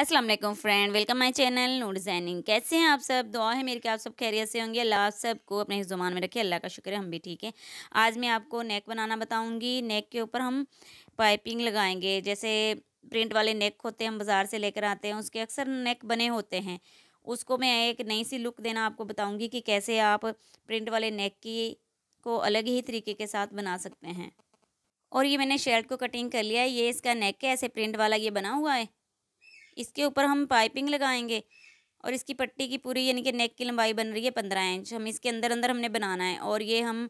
Aslam friend welcome my channel नो designing कैसे हैं आप सब दुआ है मेरे के आप सब खैरियत से होंगे अल्लाह आप सबको अपने जुबान में रखे अल्लाह का शुक्र है हम भी ठीक हैं आज मैं आपको नेक बनाना बताऊंगी नेक के ऊपर हम पाइपिंग लगाएंगे जैसे प्रिंट वाले नेक होते हैं हम बाज़ार से लेकर आते हैं उसके अक्सर नेक बने होते हैं उसको मैं एक नई सी लुक देना आपको बताऊँगी कि कैसे आप प्रिंट वाले नेक की को अलग ही तरीके के साथ बना सकते हैं और ये मैंने शर्ट को कटिंग कर लिया है ये इसका नेक है ऐसे प्रिंट वाला ये बना हुआ है इसके ऊपर हम पाइपिंग लगाएंगे और इसकी पट्टी की पूरी यानी कि नेक की लंबाई बन रही है पंद्रह इंच हम इसके अंदर अंदर हमने बनाना है और ये हम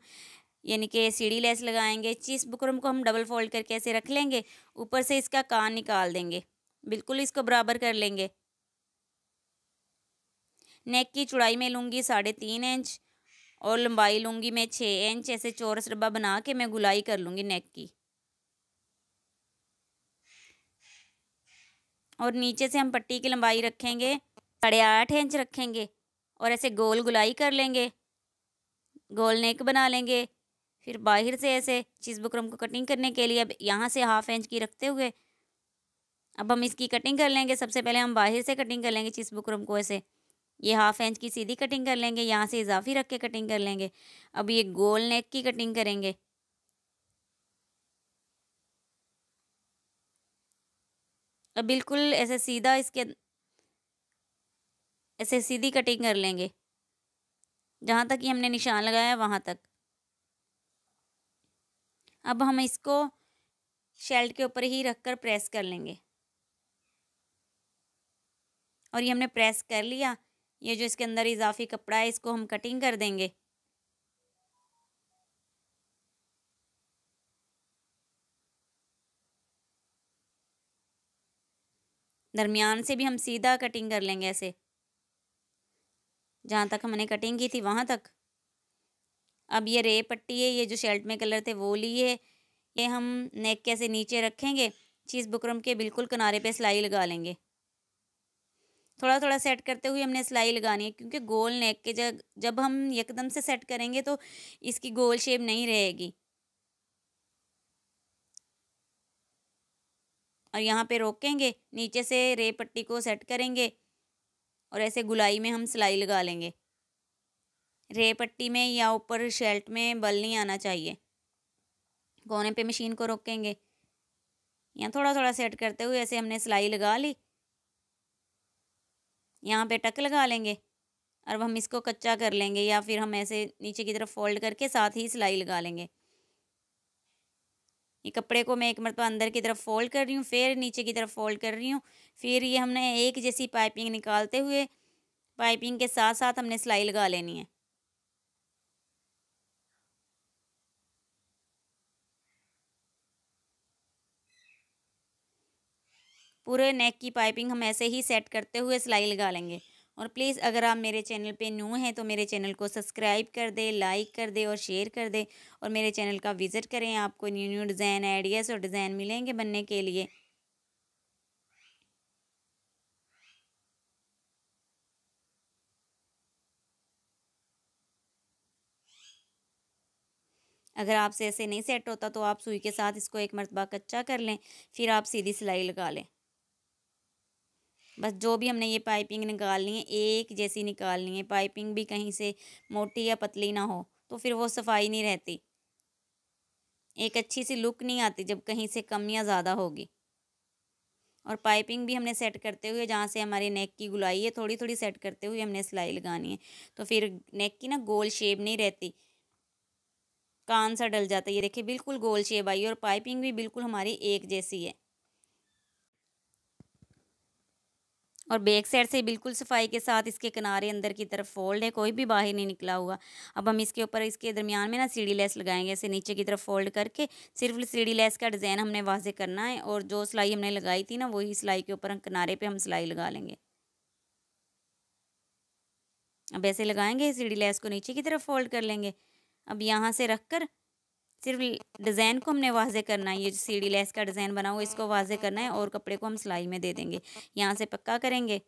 यानी कि सीढ़ी लेस लगाएंगे चीज़ बुकरम को हम डबल फोल्ड करके ऐसे रख लेंगे ऊपर से इसका कान निकाल देंगे बिल्कुल इसको बराबर कर लेंगे नेक की चौड़ाई में लूँगी साढ़े तीन इंच और लंबाई लूँगी मैं छः इंच ऐसे चौरस डब्बा बना के मैं गुलाई कर लूँगी नेक की और नीचे से हम पट्टी की लंबाई रखेंगे साढ़े आठ इंच रखेंगे और ऐसे गोल गुलाई कर लेंगे गोल नेक बना लेंगे फिर बाहर से ऐसे चीज़ बकरम को कटिंग करने के लिए अब यहाँ से हाफ इंच की रखते हुए अब हम इसकी कटिंग कर लेंगे सबसे पहले हम बाहर से कटिंग कर लेंगे चीज़ बकरम को ऐसे ये हाफ इंच की सीधी कटिंग कर लेंगे यहाँ से इजाफी रख के कटिंग कर लेंगे अब ये गोल नेक की कटिंग करेंगे बिल्कुल ऐसे सीधा इसके अं, ऐसे सीधी कटिंग कर लेंगे जहाँ तक ये हमने निशान लगाया है वहाँ तक अब हम इसको शेल्ट के ऊपर ही रखकर प्रेस कर लेंगे और ये हमने प्रेस कर लिया ये जो इसके अंदर इजाफी कपड़ा है इसको हम कटिंग कर देंगे दरमियान से भी हम सीधा कटिंग कर लेंगे ऐसे जहाँ तक हमने कटिंग की थी वहाँ तक अब ये रे पट्टी है ये जो शर्ट में कलर थे वो लिए ये हम नेक के नीचे रखेंगे चीज़ बुकरम के बिल्कुल किनारे पे सिलाई लगा लेंगे थोड़ा थोड़ा सेट करते हुए हमने सिलाई लगानी है क्योंकि गोल नेक के जब जब हम एकदम से सेट करेंगे तो इसकी गोल शेप नहीं रहेगी और यहाँ पे रोकेंगे नीचे से रे पट्टी को सेट करेंगे और ऐसे गुलाई में हम सिलाई लगा लेंगे रे पट्टी में या ऊपर शेल्ट में बल नहीं आना चाहिए कोने पे मशीन को रोकेंगे यहाँ थोड़ा थोड़ा सेट करते हुए ऐसे हमने सिलाई लगा ली यहाँ पे टक लगा लेंगे और हम इसको कच्चा कर लेंगे या फिर हम ऐसे नीचे की तरफ फोल्ड करके साथ ही सिलाई लगा लेंगे ये कपड़े को मैं एक मरतबा अंदर की तरफ फोल्ड कर रही हूँ फिर नीचे की तरफ फोल्ड कर रही हूँ फिर ये हमने एक जैसी पाइपिंग निकालते हुए पाइपिंग के साथ साथ हमने सिलाई लगा लेनी है पूरे नेक की पाइपिंग हम ऐसे ही सेट करते हुए सिलाई लगा लेंगे और प्लीज़ अगर आप मेरे चैनल पे न्यू हैं तो मेरे चैनल को सब्सक्राइब कर दे लाइक कर दे और शेयर कर दे और मेरे चैनल का विज़िट करें आपको न्यू न्यू डिज़ाइन आइडियाज़ और डिज़ाइन मिलेंगे बनने के लिए अगर आपसे ऐसे नहीं सेट होता तो आप सुई के साथ इसको एक मरतबा कच्चा कर लें फिर आप सीधी सिलाई लगा लें बस जो भी हमने ये पाइपिंग निकालनी है एक जैसी निकालनी है पाइपिंग भी कहीं से मोटी या पतली ना हो तो फिर वो सफाई नहीं रहती एक अच्छी सी लुक नहीं आती जब कहीं से कम या ज़्यादा होगी और पाइपिंग भी हमने सेट करते हुए जहाँ से हमारे नेक की गुलाई है थोड़ी थोड़ी सेट करते हुए हमने सिलाई लगानी है तो फिर नेक की ना गोल शेप नहीं रहती कान सा डल जाता है ये देखिए बिल्कुल गोल शेप आई और पाइपिंग भी बिल्कुल हमारी एक जैसी है और बैक साइड से बिल्कुल सफाई के साथ इसके किनारे अंदर की तरफ फोल्ड है कोई भी बाहर नहीं निकला हुआ अब हम इसके ऊपर इसके दरमियान में ना सीढ़ी लेस लगाएंगे ऐसे नीचे की तरफ फोल्ड करके सिर्फ सीढ़ी लेस का डिज़ाइन हमने वाजे करना है और जो सिलाई हमने लगाई थी ना वही सिलाई के ऊपर हम किनारे पर हम सिलाई लगा लेंगे अब ऐसे लगाएंगे सीढ़ी लेस को नीचे की तरफ फोल्ड कर लेंगे अब यहाँ से रख कर सिर्फ डिज़ाइन को हमने वाजे करना है ये जो सीढ़ी लेस का डिज़ाइन बना हुआ इसको वाजे करना है और कपड़े को हम सिलाई में दे देंगे यहाँ से पक्का करेंगे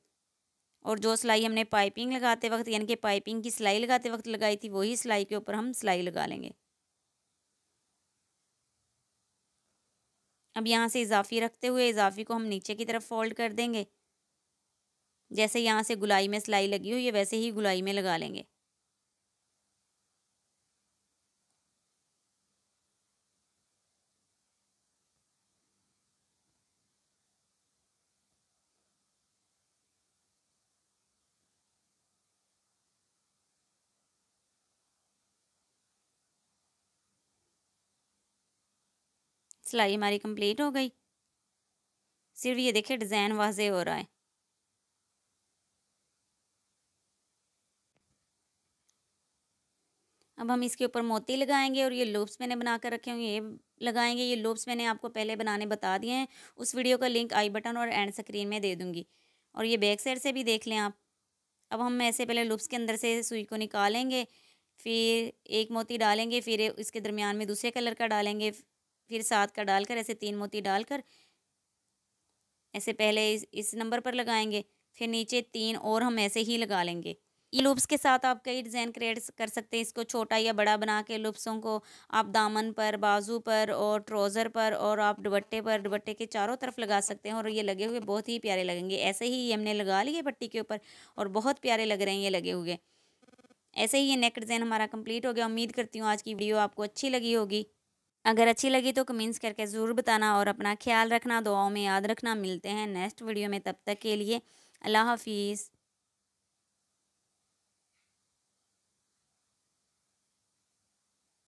और जो सिलाई हमने पाइपिंग लगाते वक्त यानी कि पाइपिंग की सिलाई लगाते वक्त लगाई थी वही सिलाई के ऊपर हम सिलाई लगा लेंगे अब यहाँ से इजाफी रखते हुए इजाफी को हम नीचे की तरफ फोल्ड कर देंगे जैसे यहाँ से गुलाई में सिलाई लगी हुई है वैसे ही गुलाई में लगा लेंगे सिलाई हमारी कंप्लीट हो गई सिर्फ ये देखिए डिज़ाइन वाजे हो रहा है अब हम इसके ऊपर मोती लगाएंगे और ये लूप्स मैंने बना कर रखे हुए ये लगाएंगे ये लूप्स मैंने आपको पहले बनाने बता दिए हैं उस वीडियो का लिंक आई बटन और एंड स्क्रीन में दे दूंगी और ये बैक साइड से भी देख लें आप अब हम ऐसे पहले लूप्स के अंदर से सुई को निकालेंगे फिर एक मोती डालेंगे फिर इसके दरमियान में दूसरे कलर का डालेंगे फिर सात का डालकर ऐसे तीन मोती डालकर ऐसे पहले इस इस नंबर पर लगाएंगे फिर नीचे तीन और हम ऐसे ही लगा लेंगे ये लूप्स के साथ आप कई डिज़ाइन क्रिएट कर सकते हैं इसको छोटा या बड़ा बना के लुप्सों को आप दामन पर बाजू पर और ट्रोज़र पर और आप दुबट्टे पर दुबट्टे के चारों तरफ लगा सकते हैं और ये लगे हुए बहुत ही प्यारे लगेंगे ऐसे ही हमने लगा लिए पट्टी के ऊपर और बहुत प्यारे लग रहे हैं ये लगे हुए ऐसे ही ये नेक डिज़ाइन हमारा कंप्लीट हो गया उम्मीद करती हूँ आज की वीडियो आपको अच्छी लगी होगी अगर अच्छी लगी तो कमेंट्स करके ज़रूर बताना और अपना ख्याल रखना दुआओं में याद रखना मिलते हैं नेक्स्ट वीडियो में तब तक के लिए अल्लाह हाफिज़